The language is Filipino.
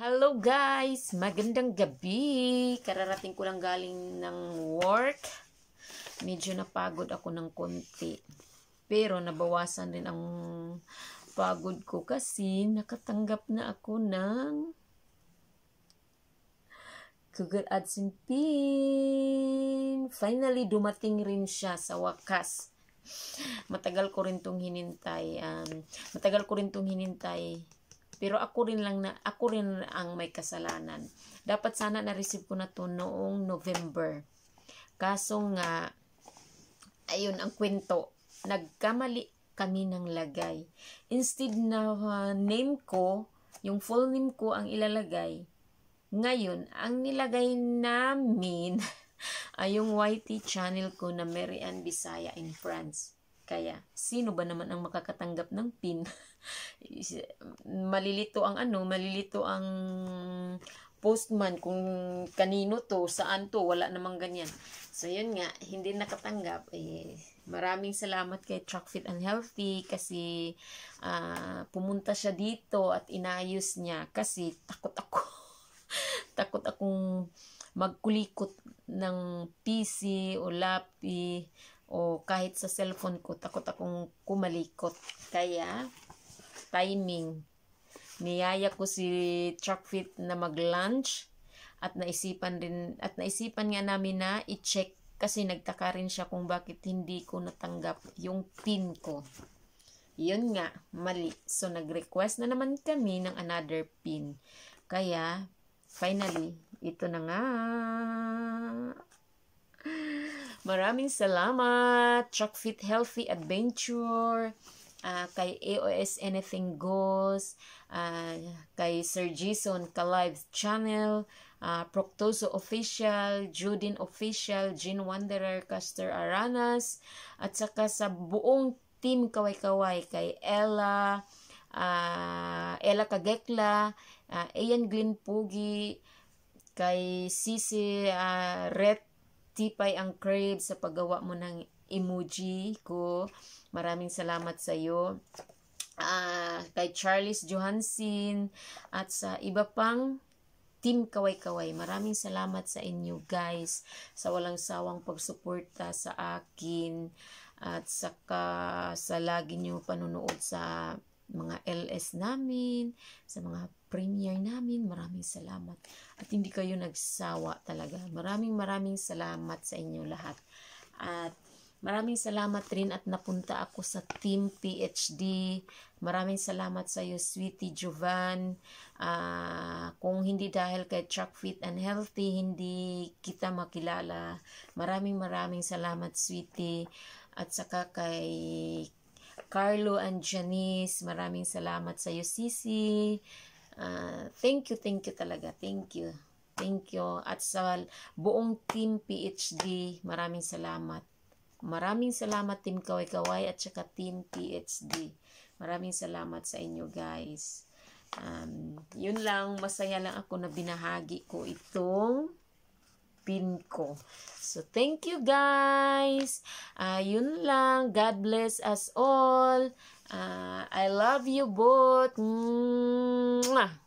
Hello guys! Magandang gabi! Kararating ko lang galing ng work. Medyo napagod ako ng konti. Pero nabawasan din ang pagod ko kasi nakatanggap na ako ng Google AdSense pin. Finally, dumating rin siya sa wakas. Matagal ko rin tong hinintay. Um, matagal ko rin tong hinintay pero ako rin lang na, ako rin ang may kasalanan. Dapat sana na-receive ko na to noong November. Kaso nga, ayun ang kwento. Nagkamali kami ng lagay. Instead na uh, name ko, yung full name ko ang ilalagay. Ngayon, ang nilagay namin ay yung YT channel ko na Mary Ann Bisaya in France. Kaya, sino ba naman ang makakatanggap ng pin? malilito ang ano, malilito ang postman kung kanino to, saan to, wala namang ganyan. So, yun nga, hindi nakatanggap. Eh, maraming salamat kay Truck Fit and Healthy kasi uh, pumunta siya dito at inayos niya kasi takot ako. takot akong magkulikot ng PC o lapi o kahit sa cellphone ko, takot akong kumalikot. Kaya, timing. Niyaya ko si Truckfit na mag-lunch at naisipan rin at naisipan nga namin na i-check kasi nagtaka rin siya kung bakit hindi ko natanggap yung pin ko. Yun nga, mali. So nag-request na naman kami ng another pin. Kaya finally, ito na nga. Maraming salamat, Truck Fit Healthy Adventure, uh, kay AOS Anything Goes, uh, kay Sir Jason Kalive Channel, uh, Proctoso Official, Judin Official, Jean Wanderer, Caster Aranas, at saka sa buong team kaway-kaway kay Ella, uh, Ella Kagekla, uh, Ian Glenn Pugi, kay Sisi uh, Ret tipay ang crave sa paggawa mo ng emoji ko. Maraming salamat sa iyo. Uh, kay Charles Johansin at sa iba pang Team Kaway-Kaway. Maraming salamat sa inyo guys sa walang sawang pagsuporta sa akin at saka sa lagi niyo panunood sa mga LS namin, sa mga premier namin. Maraming salamat. At hindi kayo nagsawa talaga. Maraming maraming salamat sa inyo lahat. At maraming salamat rin at napunta ako sa Team PhD. Maraming salamat sa iyo, Sweetie Jovan. Uh, kung hindi dahil kay Chuck Fit and Healthy, hindi kita makilala. Maraming maraming salamat, Sweetie. At saka kay Carlo and Janice, maraming salamat sa iyo, Sisi. Uh, thank you, thank you talaga. Thank you. Thank you. At sa buong team PhD, maraming salamat. Maraming salamat Team Kaway Kaway at saka Team PhD. Maraming salamat sa inyo guys. Um, yun lang, masaya lang ako na binahagi ko itong pin ko. So, thank you guys. Ayun ah, uh, lang. God bless us all. Uh, I love you both. Mwah!